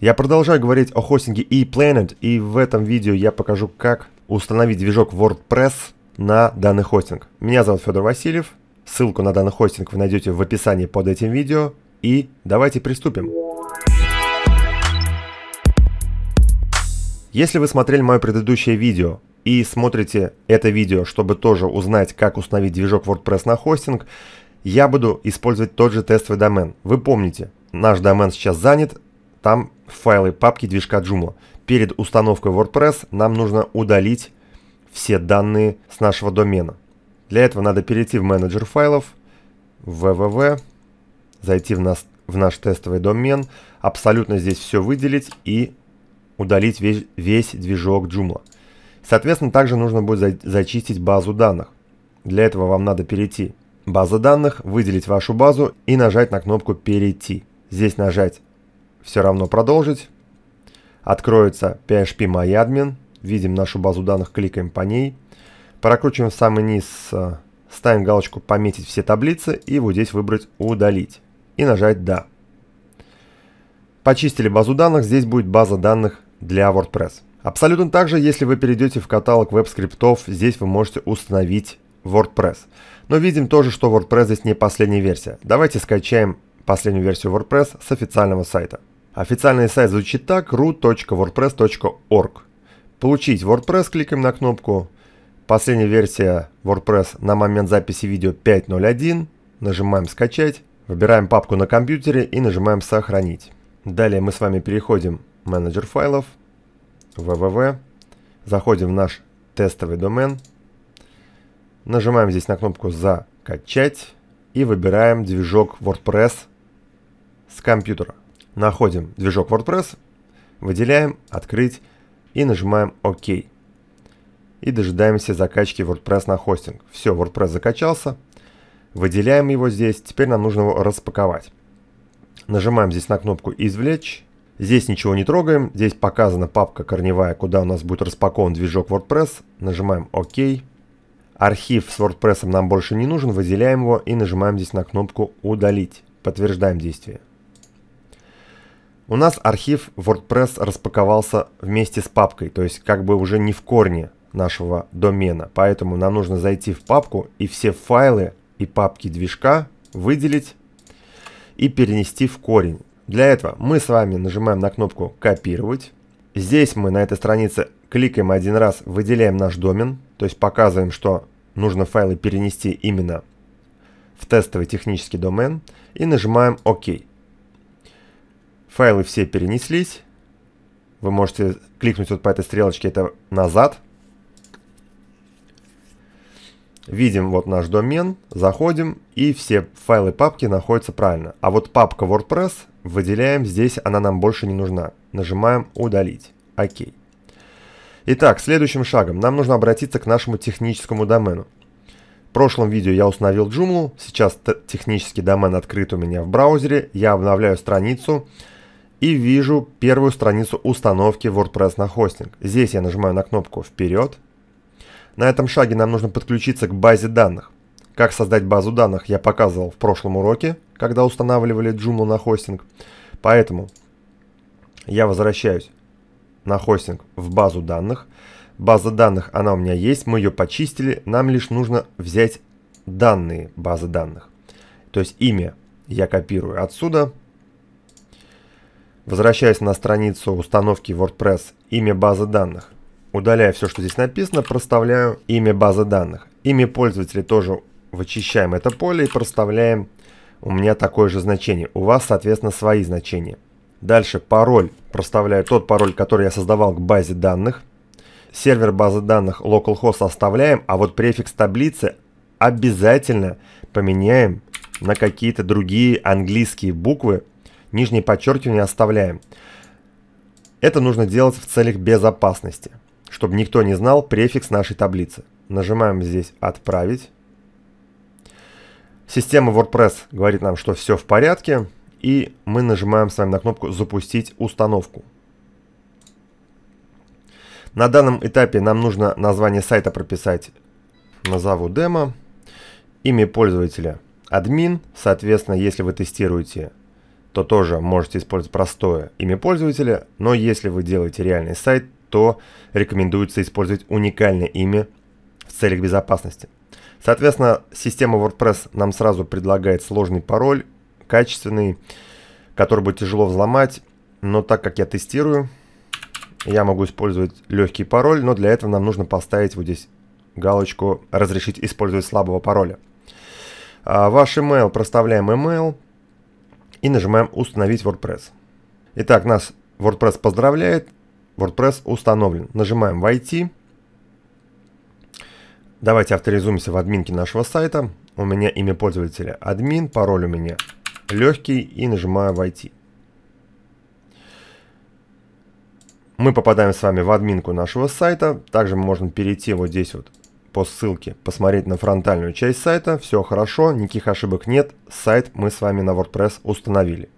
Я продолжаю говорить о хостинге ePlanet, и в этом видео я покажу, как установить движок WordPress на данный хостинг. Меня зовут Федор Васильев, ссылку на данный хостинг вы найдете в описании под этим видео, и давайте приступим. Если вы смотрели мое предыдущее видео и смотрите это видео, чтобы тоже узнать, как установить движок WordPress на хостинг, я буду использовать тот же тестовый домен. Вы помните, наш домен сейчас занят, там файлы папки движка Joomla. Перед установкой WordPress нам нужно удалить все данные с нашего домена. Для этого надо перейти в менеджер файлов, www, зайти в, нас, в наш тестовый домен, абсолютно здесь все выделить и удалить весь, весь движок Joomla. Соответственно, также нужно будет за, зачистить базу данных. Для этого вам надо перейти в базу данных, выделить вашу базу и нажать на кнопку «Перейти». Здесь нажать все равно продолжить. Откроется PHP MyAdmin. Видим нашу базу данных, кликаем по ней. Прокручиваем в самый низ, э, ставим галочку «Пометить все таблицы» и вот здесь выбрать «Удалить» и нажать «Да». Почистили базу данных, здесь будет база данных для WordPress. Абсолютно так же, если вы перейдете в каталог веб-скриптов, здесь вы можете установить WordPress. Но видим тоже, что WordPress здесь не последняя версия. Давайте скачаем последнюю версию WordPress с официального сайта. Официальный сайт звучит так ru.wordpress.org. Получить WordPress кликаем на кнопку. Последняя версия WordPress на момент записи видео 5.01. Нажимаем «Скачать». Выбираем папку на компьютере и нажимаем «Сохранить». Далее мы с вами переходим в менеджер файлов, www, заходим в наш тестовый домен, нажимаем здесь на кнопку «Закачать» и выбираем движок WordPress с компьютера. Находим движок WordPress, выделяем «Открыть» и нажимаем «Ок». И дожидаемся закачки WordPress на хостинг. Все, WordPress закачался. Выделяем его здесь. Теперь нам нужно его распаковать. Нажимаем здесь на кнопку «Извлечь». Здесь ничего не трогаем. Здесь показана папка корневая, куда у нас будет распакован движок WordPress. Нажимаем «Ок». Архив с WordPress нам больше не нужен. Выделяем его и нажимаем здесь на кнопку «Удалить». Подтверждаем действие. У нас архив WordPress распаковался вместе с папкой, то есть как бы уже не в корне нашего домена. Поэтому нам нужно зайти в папку и все файлы и папки движка выделить и перенести в корень. Для этого мы с вами нажимаем на кнопку «Копировать». Здесь мы на этой странице кликаем один раз, выделяем наш домен, то есть показываем, что нужно файлы перенести именно в тестовый технический домен и нажимаем «Ок». Файлы все перенеслись. Вы можете кликнуть вот по этой стрелочке, это назад. Видим вот наш домен, заходим, и все файлы папки находятся правильно. А вот папка WordPress выделяем здесь, она нам больше не нужна. Нажимаем «Удалить». Окей. Итак, следующим шагом нам нужно обратиться к нашему техническому домену. В прошлом видео я установил Joomla, сейчас технический домен открыт у меня в браузере, я обновляю страницу, и вижу первую страницу установки WordPress на хостинг. Здесь я нажимаю на кнопку «Вперед». На этом шаге нам нужно подключиться к базе данных. Как создать базу данных я показывал в прошлом уроке, когда устанавливали Joomla на хостинг. Поэтому я возвращаюсь на хостинг в базу данных. База данных, она у меня есть, мы ее почистили. Нам лишь нужно взять данные базы данных. То есть имя я копирую отсюда – Возвращаясь на страницу установки WordPress «Имя базы данных», удаляя все, что здесь написано, проставляю имя базы данных. Имя пользователя тоже вычищаем это поле и проставляем у меня такое же значение. У вас, соответственно, свои значения. Дальше пароль проставляю тот пароль, который я создавал к базе данных. Сервер базы данных localhost оставляем, а вот префикс таблицы обязательно поменяем на какие-то другие английские буквы, нижние подчеркивание оставляем. Это нужно делать в целях безопасности, чтобы никто не знал префикс нашей таблицы. Нажимаем здесь «Отправить». Система WordPress говорит нам, что все в порядке, и мы нажимаем с вами на кнопку «Запустить установку». На данном этапе нам нужно название сайта прописать. Назову демо. Имя пользователя админ. Соответственно, если вы тестируете то тоже можете использовать простое имя пользователя, но если вы делаете реальный сайт, то рекомендуется использовать уникальное имя в целях безопасности. Соответственно, система WordPress нам сразу предлагает сложный пароль, качественный, который будет тяжело взломать, но так как я тестирую, я могу использовать легкий пароль, но для этого нам нужно поставить вот здесь галочку «Разрешить использовать слабого пароля». А, ваш email, проставляем email, и нажимаем «Установить WordPress». Итак, нас WordPress поздравляет, WordPress установлен. Нажимаем «Войти». Давайте авторизуемся в админке нашего сайта. У меня имя пользователя админ, пароль у меня легкий и нажимаю «Войти». Мы попадаем с вами в админку нашего сайта. Также мы можем перейти вот здесь вот по ссылке посмотреть на фронтальную часть сайта, все хорошо, никаких ошибок нет, сайт мы с вами на WordPress установили.